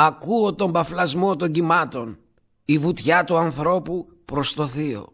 Ακούω τον παφλασμό των κυμάτων, η βουτιά του ανθρώπου προς το θείο.